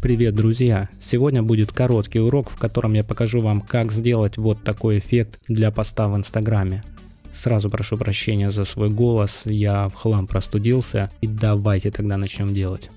Привет, друзья! Сегодня будет короткий урок, в котором я покажу вам, как сделать вот такой эффект для поста в Инстаграме. Сразу прошу прощения за свой голос, я в хлам простудился, и давайте тогда начнем делать.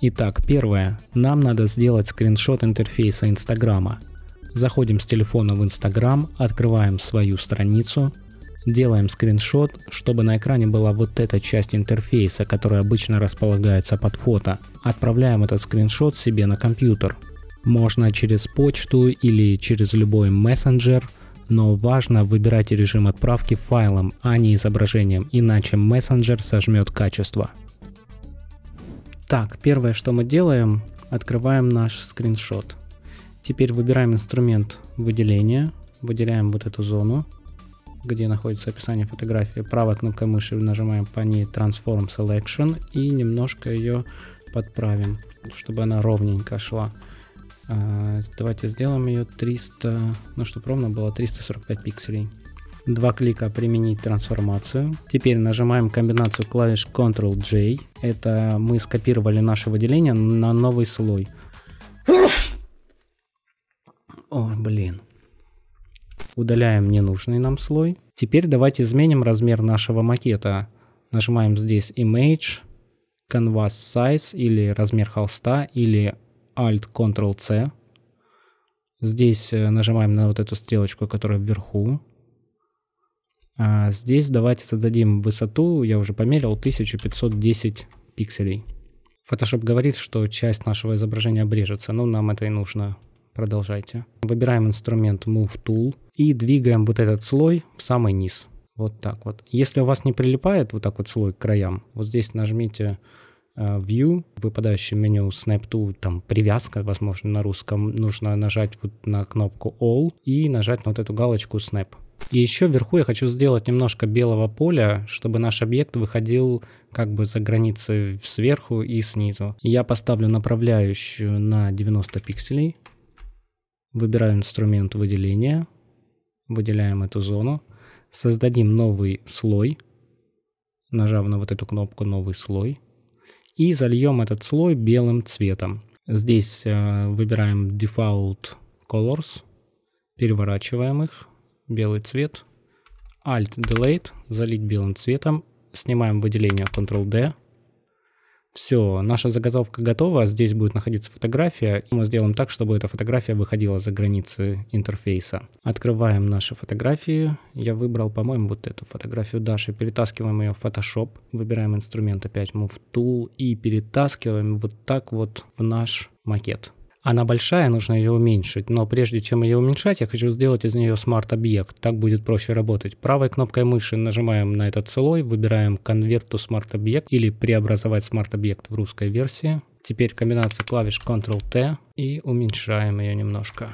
Итак, первое. Нам надо сделать скриншот интерфейса Инстаграма. Заходим с телефона в Инстаграм, открываем свою страницу – Делаем скриншот, чтобы на экране была вот эта часть интерфейса, которая обычно располагается под фото. Отправляем этот скриншот себе на компьютер. Можно через почту или через любой мессенджер, но важно выбирать режим отправки файлом, а не изображением, иначе мессенджер сожмет качество. Так, первое, что мы делаем, открываем наш скриншот. Теперь выбираем инструмент выделения, выделяем вот эту зону, где находится описание фотографии, правой кнопкой мыши нажимаем по ней Transform Selection и немножко ее подправим, чтобы она ровненько шла. А, давайте сделаем ее 300, ну чтобы ровно было 345 пикселей. Два клика применить трансформацию. Теперь нажимаем комбинацию клавиш Ctrl-J. Это мы скопировали наше выделение на новый слой. Удаляем ненужный нам слой. Теперь давайте изменим размер нашего макета. Нажимаем здесь Image, Canvas Size или размер холста или Alt Ctrl C. Здесь э, нажимаем на вот эту стрелочку, которая вверху. А здесь давайте зададим высоту, я уже померил, 1510 пикселей. Photoshop говорит, что часть нашего изображения обрежется, но нам это и нужно. Продолжайте. Выбираем инструмент Move Tool и двигаем вот этот слой в самый низ. Вот так вот. Если у вас не прилипает вот так вот слой к краям, вот здесь нажмите э, View, выпадающее меню Snap to, там привязка, возможно, на русском, нужно нажать вот на кнопку All и нажать на вот эту галочку Snap. И еще вверху я хочу сделать немножко белого поля, чтобы наш объект выходил как бы за границы сверху и снизу. Я поставлю направляющую на 90 пикселей, выбираю инструмент выделения, выделяем эту зону, создадим новый слой, нажав на вот эту кнопку «Новый слой», и зальем этот слой белым цветом. Здесь э, выбираем Default Colors, переворачиваем их, белый цвет, Alt Delete, залить белым цветом, снимаем выделение Ctrl-D, все, наша заготовка готова, здесь будет находиться фотография, и мы сделаем так, чтобы эта фотография выходила за границы интерфейса. Открываем наши фотографии. Я выбрал, по-моему, вот эту фотографию Даши, перетаскиваем ее в Photoshop, выбираем инструмент опять Move Tool и перетаскиваем вот так вот в наш макет. Она большая, нужно ее уменьшить, но прежде чем ее уменьшать, я хочу сделать из нее смарт-объект, так будет проще работать. Правой кнопкой мыши нажимаем на этот слой, выбираем Конверт to смарт-объект или «Преобразовать смарт-объект» в русской версии. Теперь комбинация клавиш Ctrl-T и уменьшаем ее немножко.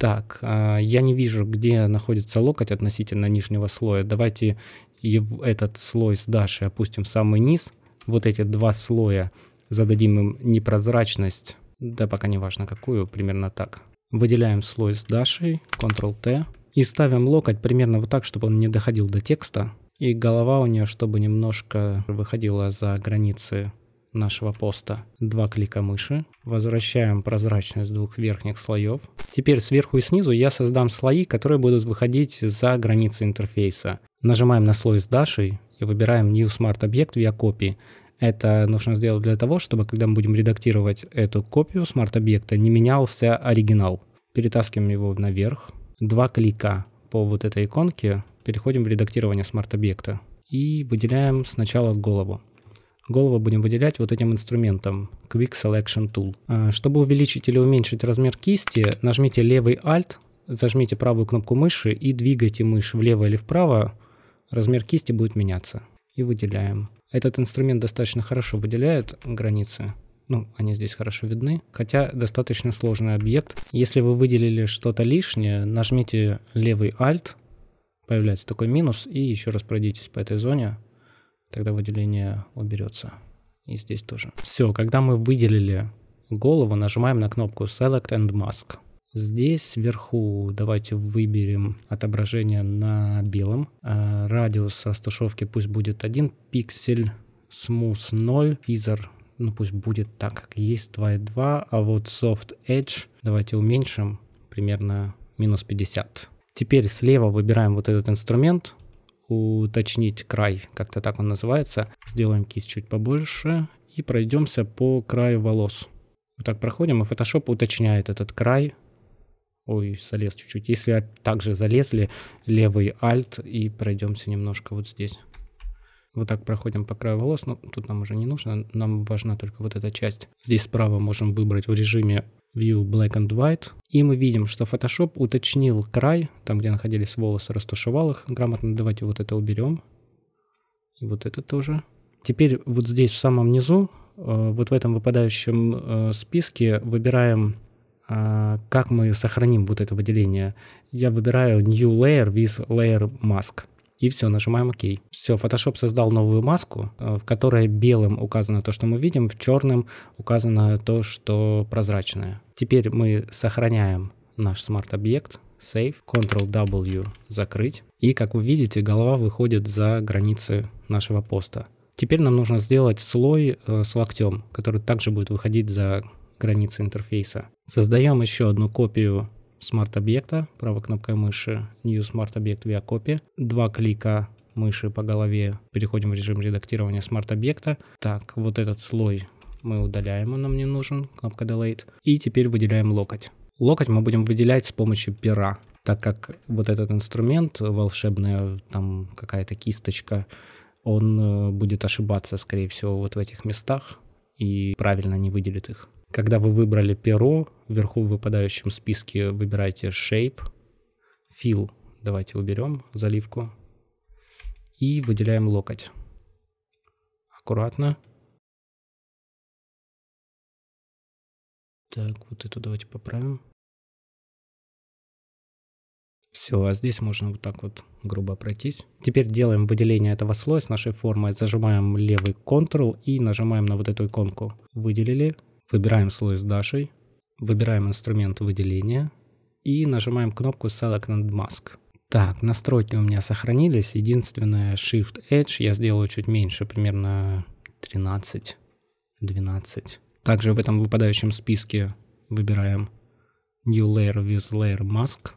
Так, а, я не вижу, где находится локоть относительно нижнего слоя. Давайте этот слой с Дашей опустим в самый низ. Вот эти два слоя зададим им непрозрачность да пока не важно какую, примерно так. Выделяем слой с дашей, Ctrl-T, и ставим локоть примерно вот так, чтобы он не доходил до текста, и голова у нее, чтобы немножко выходила за границы нашего поста. Два клика мыши. Возвращаем прозрачность двух верхних слоев. Теперь сверху и снизу я создам слои, которые будут выходить за границы интерфейса. Нажимаем на слой с Дашей и выбираем New Smart Object via Copy. Это нужно сделать для того, чтобы, когда мы будем редактировать эту копию смарт-объекта, не менялся оригинал. Перетаскиваем его наверх. Два клика по вот этой иконке переходим в редактирование смарт-объекта и выделяем сначала голову. Голову будем выделять вот этим инструментом Quick Selection Tool. А, чтобы увеличить или уменьшить размер кисти, нажмите левый Alt, зажмите правую кнопку мыши и двигайте мышь влево или вправо, размер кисти будет меняться. И выделяем. Этот инструмент достаточно хорошо выделяет границы, ну, они здесь хорошо видны, хотя достаточно сложный объект. Если вы выделили что-то лишнее, нажмите левый Alt, появляется такой минус, и еще раз пройдитесь по этой зоне, тогда выделение уберется. И здесь тоже. Все, когда мы выделили голову, нажимаем на кнопку Select and Mask. Здесь вверху давайте выберем отображение на белом. А, радиус растушевки пусть будет 1 пиксель, smooth 0, физер ну пусть будет так, как есть, 2.2, а вот soft edge давайте уменьшим примерно минус 50. Теперь слева выбираем вот этот инструмент, уточнить край, как-то так он называется. Сделаем кисть чуть побольше и пройдемся по краю волос. Вот так проходим, и Photoshop уточняет этот край Ой, залез чуть-чуть. Если также залезли, левый Alt и пройдемся немножко вот здесь. Вот так проходим по краю волос, но ну, тут нам уже не нужно, нам важна только вот эта часть. Здесь справа можем выбрать в режиме View Black and White. И мы видим, что Photoshop уточнил край, там где находились волосы, растушевал их грамотно. Давайте вот это уберем. И вот это тоже. Теперь вот здесь в самом низу, э, вот в этом выпадающем э, списке выбираем а, как мы сохраним вот это выделение. Я выбираю New Layer with Layer Mask. И все, нажимаем ОК. Все, Photoshop создал новую маску, а, в которой белым указано то, что мы видим, в черном указано то, что прозрачное. Теперь мы сохраняем наш смарт-объект, Save, Ctrl-W, закрыть. И, как вы видите, голова выходит за границы нашего поста. Теперь нам нужно сделать слой э, с локтем, который также будет выходить за границы интерфейса. Создаем еще одну копию смарт-объекта, правой кнопкой мыши, New Smart Object via Copy. Два клика мыши по голове, переходим в режим редактирования смарт-объекта. Так, вот этот слой мы удаляем, он нам не нужен, кнопка Delete. И теперь выделяем локоть. Локоть мы будем выделять с помощью пера, так как вот этот инструмент, волшебная там какая-то кисточка, он э, будет ошибаться, скорее всего, вот в этих местах и правильно не выделит их. Когда вы выбрали перо, вверху в выпадающем списке выбирайте Shape, Fill, давайте уберем заливку, и выделяем локоть. Аккуратно. Так, вот эту давайте поправим. Все, а здесь можно вот так вот грубо пройтись. Теперь делаем выделение этого слоя с нашей формой. Зажимаем левый Ctrl и нажимаем на вот эту иконку. Выделили. Выбираем слой с Дашей, выбираем инструмент выделения и нажимаем кнопку Select and Mask. Так, настройки у меня сохранились. Единственное, Shift Edge я сделаю чуть меньше, примерно 13, 12. Также в этом выпадающем списке выбираем New Layer with Layer Mask.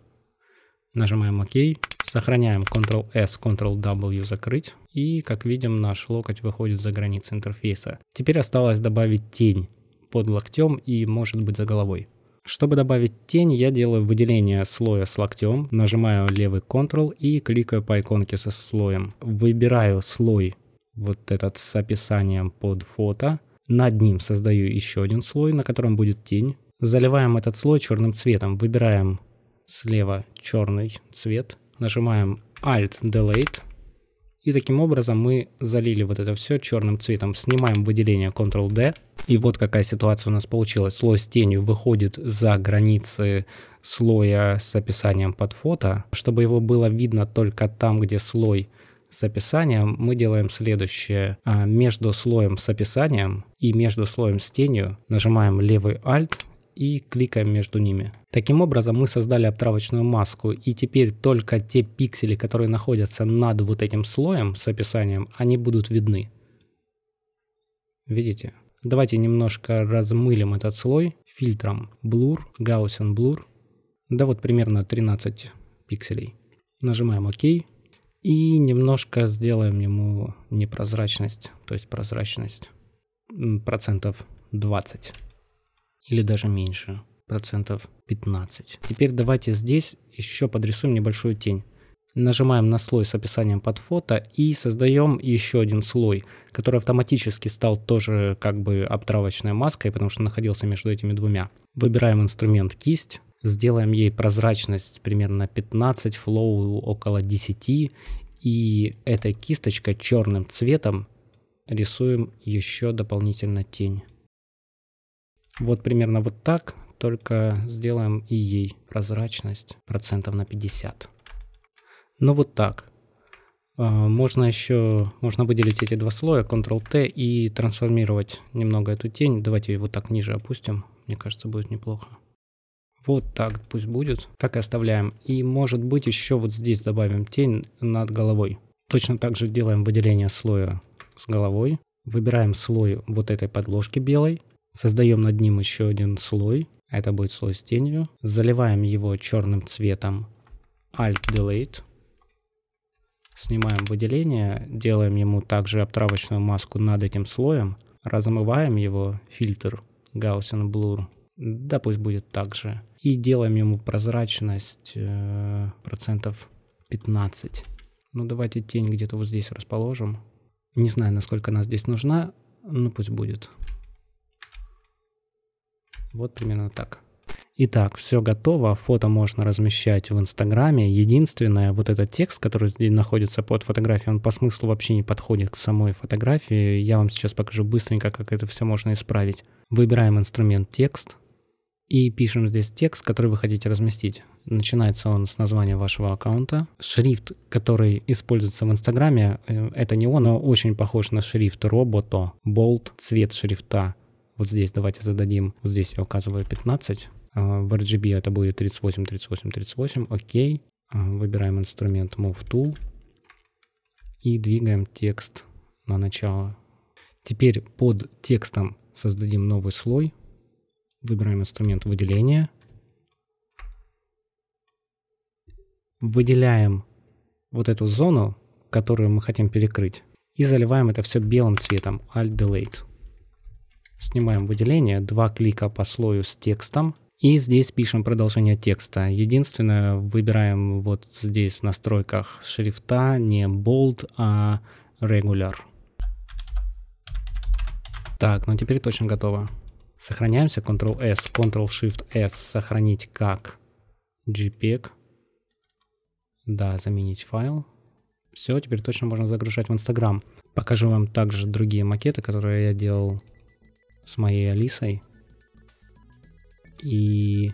Нажимаем ОК. Сохраняем Ctrl-S, Ctrl-W закрыть. И, как видим, наш локоть выходит за границы интерфейса. Теперь осталось добавить тень под локтем и, может быть, за головой. Чтобы добавить тень, я делаю выделение слоя с локтем, нажимаю левый Ctrl и кликаю по иконке со слоем. Выбираю слой вот этот с описанием под фото. Над ним создаю еще один слой, на котором будет тень. Заливаем этот слой черным цветом. Выбираем слева черный цвет. Нажимаем Alt Delete. И таким образом мы залили вот это все черным цветом. Снимаем выделение Ctrl-D. И вот какая ситуация у нас получилась. Слой с тенью выходит за границы слоя с описанием под фото. Чтобы его было видно только там, где слой с описанием, мы делаем следующее. А, между слоем с описанием и между слоем с тенью нажимаем левый Alt и кликаем между ними. Таким образом мы создали обтравочную маску и теперь только те пиксели, которые находятся над вот этим слоем с описанием, они будут видны. Видите? Давайте немножко размылим этот слой фильтром Blur, Gaussian Blur. Да вот примерно 13 пикселей. Нажимаем ОК. И немножко сделаем ему непрозрачность, то есть прозрачность процентов 20 или даже меньше, процентов 15. Теперь давайте здесь еще подрисуем небольшую тень. Нажимаем на слой с описанием под фото и создаем еще один слой, который автоматически стал тоже как бы обтравочной маской, потому что находился между этими двумя. Выбираем инструмент кисть, сделаем ей прозрачность примерно 15, флоу около 10, и этой кисточкой черным цветом рисуем еще дополнительно тень. Вот примерно вот так, только сделаем и ей прозрачность процентов на 50. Ну вот так. А, можно еще, можно выделить эти два слоя, Ctrl-T и трансформировать немного эту тень. Давайте ее вот так ниже опустим, мне кажется будет неплохо. Вот так пусть будет, так и оставляем. И может быть еще вот здесь добавим тень над головой. Точно так же делаем выделение слоя с головой. Выбираем слой вот этой подложки белой Создаем над ним еще один слой. Это будет слой с тенью. Заливаем его черным цветом Alt Delete. Снимаем выделение, делаем ему также обтравочную маску над этим слоем, размываем его, фильтр Gaussian Blur, да пусть будет так же, и делаем ему прозрачность э, процентов 15. Ну давайте тень где-то вот здесь расположим. Не знаю, насколько она здесь нужна, но пусть будет. Вот примерно так. Итак, все готово, фото можно размещать в Инстаграме. Единственное, вот этот текст, который здесь находится под фотографией, он по смыслу вообще не подходит к самой фотографии. Я вам сейчас покажу быстренько, как это все можно исправить. Выбираем инструмент «Текст» и пишем здесь текст, который вы хотите разместить. Начинается он с названия вашего аккаунта. Шрифт, который используется в Инстаграме, э, это не он, но а очень похож на шрифт Roboto. Bold, цвет шрифта вот здесь давайте зададим, вот здесь я указываю 15. А, в RGB это будет 38, 38, 38. Окей. А, выбираем инструмент Move Tool и двигаем текст на начало. Теперь под текстом создадим новый слой. Выбираем инструмент выделения. Выделяем вот эту зону, которую мы хотим перекрыть. И заливаем это все белым цветом Alt Delete. Снимаем выделение, два клика по слою с текстом. И здесь пишем продолжение текста. Единственное, выбираем вот здесь в настройках шрифта не bold, а regular. Так, ну теперь точно готово. Сохраняемся, Ctrl-S, Ctrl-Shift-S, сохранить как JPEG. Да, заменить файл. Все, теперь точно можно загружать в Instagram. Покажу вам также другие макеты, которые я делал с моей Алисой. И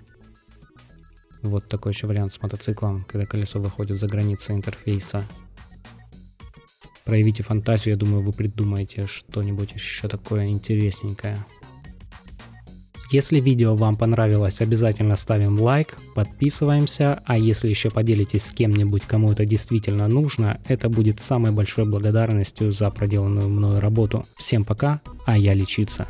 вот такой еще вариант с мотоциклом, когда колесо выходит за границы интерфейса. Проявите фантазию, я думаю, вы придумаете что-нибудь еще такое интересненькое. Если видео вам понравилось, обязательно ставим лайк, подписываемся, а если еще поделитесь с кем-нибудь, кому это действительно нужно, это будет самой большой благодарностью за проделанную мною работу. Всем пока, а я лечиться.